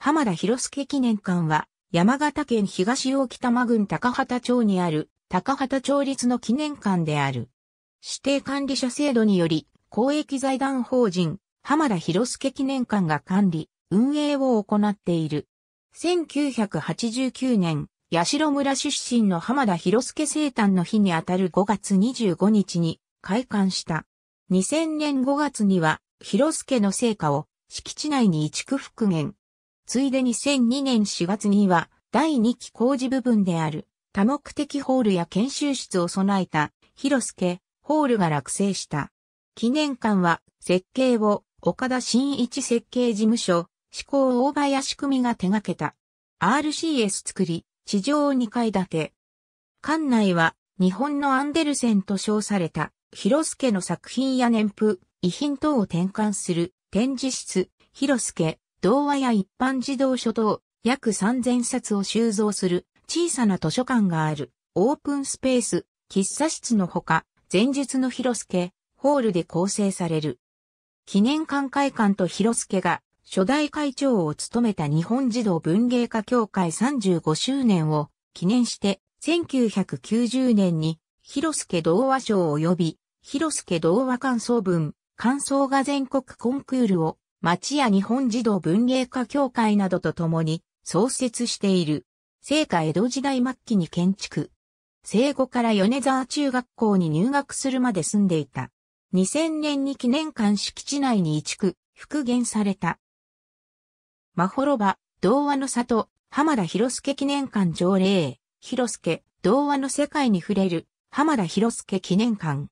浜田博介記念館は、山形県東大北間郡高畑町にある、高畑町立の記念館である。指定管理者制度により、公益財団法人、浜田博介記念館が管理、運営を行っている。1989年、八代村出身の浜田博介生誕の日にあたる5月25日に開館した。2000年5月には、博介の成果を敷地内に一区復元、ついで2002年4月には、第2期工事部分である、多目的ホールや研修室を備えた、広助、ホールが落成した。記念館は、設計を、岡田新一設計事務所、志向大林組が手掛けた。RCS 作り、地上2階建て。館内は、日本のアンデルセンと称された、広助の作品や年譜、遺品等を転換する展示室、広助、童話や一般児童書等約3000冊を収蔵する小さな図書館があるオープンスペース、喫茶室のほか、前述の広助、ホールで構成される。記念館会館と広助が初代会長を務めた日本児童文芸家協会35周年を記念して1990年に広助童話賞及び広助童話感想文、感想が全国コンクールを町や日本児童文芸家協会などと共に創設している。聖火江戸時代末期に建築。生後から米沢中学校に入学するまで住んでいた。2000年に記念館敷地内に移築、復元された。まほろば、童話の里、浜田博介記念館条例、博介、童話の世界に触れる、浜田博介記念館。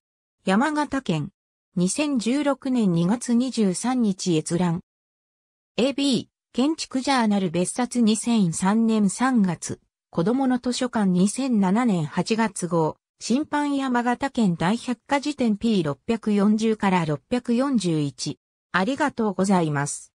山形県、2016年2月23日閲覧。AB、建築ジャーナル別冊2003年3月、子供の図書館2007年8月号、審判山形県大百科事典 P640 から641。ありがとうございます。